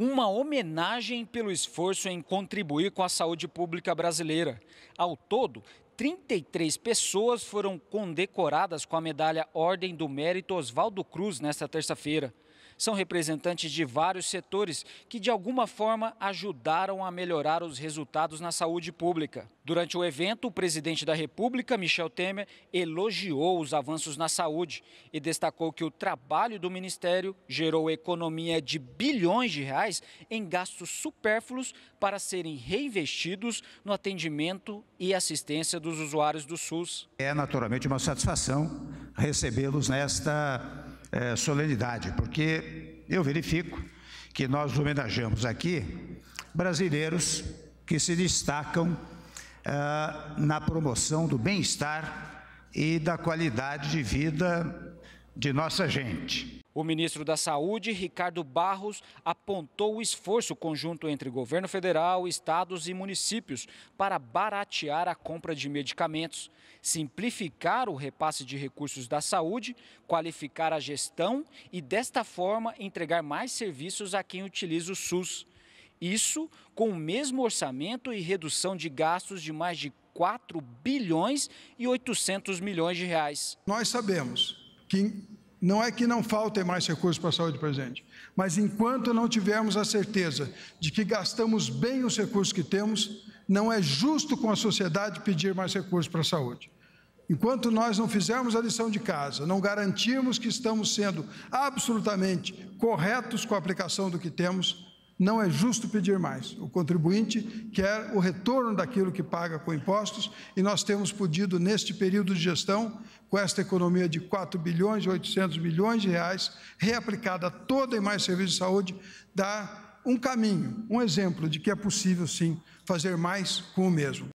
uma homenagem pelo esforço em contribuir com a saúde pública brasileira. Ao todo, 33 pessoas foram condecoradas com a medalha Ordem do Mérito Oswaldo Cruz nesta terça-feira são representantes de vários setores que, de alguma forma, ajudaram a melhorar os resultados na saúde pública. Durante o evento, o presidente da República, Michel Temer, elogiou os avanços na saúde e destacou que o trabalho do ministério gerou economia de bilhões de reais em gastos supérfluos para serem reinvestidos no atendimento e assistência dos usuários do SUS. É naturalmente uma satisfação recebê-los nesta é, solenidade, porque eu verifico que nós homenageamos aqui brasileiros que se destacam é, na promoção do bem-estar e da qualidade de vida de nossa gente. O ministro da Saúde, Ricardo Barros, apontou o esforço conjunto entre governo federal, estados e municípios para baratear a compra de medicamentos, simplificar o repasse de recursos da saúde, qualificar a gestão e, desta forma, entregar mais serviços a quem utiliza o SUS. Isso com o mesmo orçamento e redução de gastos de mais de 4 bilhões e 800 milhões de reais. Nós sabemos que não é que não faltem mais recursos para a saúde presente, mas enquanto não tivermos a certeza de que gastamos bem os recursos que temos, não é justo com a sociedade pedir mais recursos para a saúde. Enquanto nós não fizermos a lição de casa, não garantirmos que estamos sendo absolutamente corretos com a aplicação do que temos, não é justo pedir mais. O contribuinte quer o retorno daquilo que paga com impostos e nós temos podido, neste período de gestão, com esta economia de 4 bilhões e 800 milhões de reais, reaplicada toda em mais serviços de saúde, dar um caminho, um exemplo de que é possível, sim, fazer mais com o mesmo.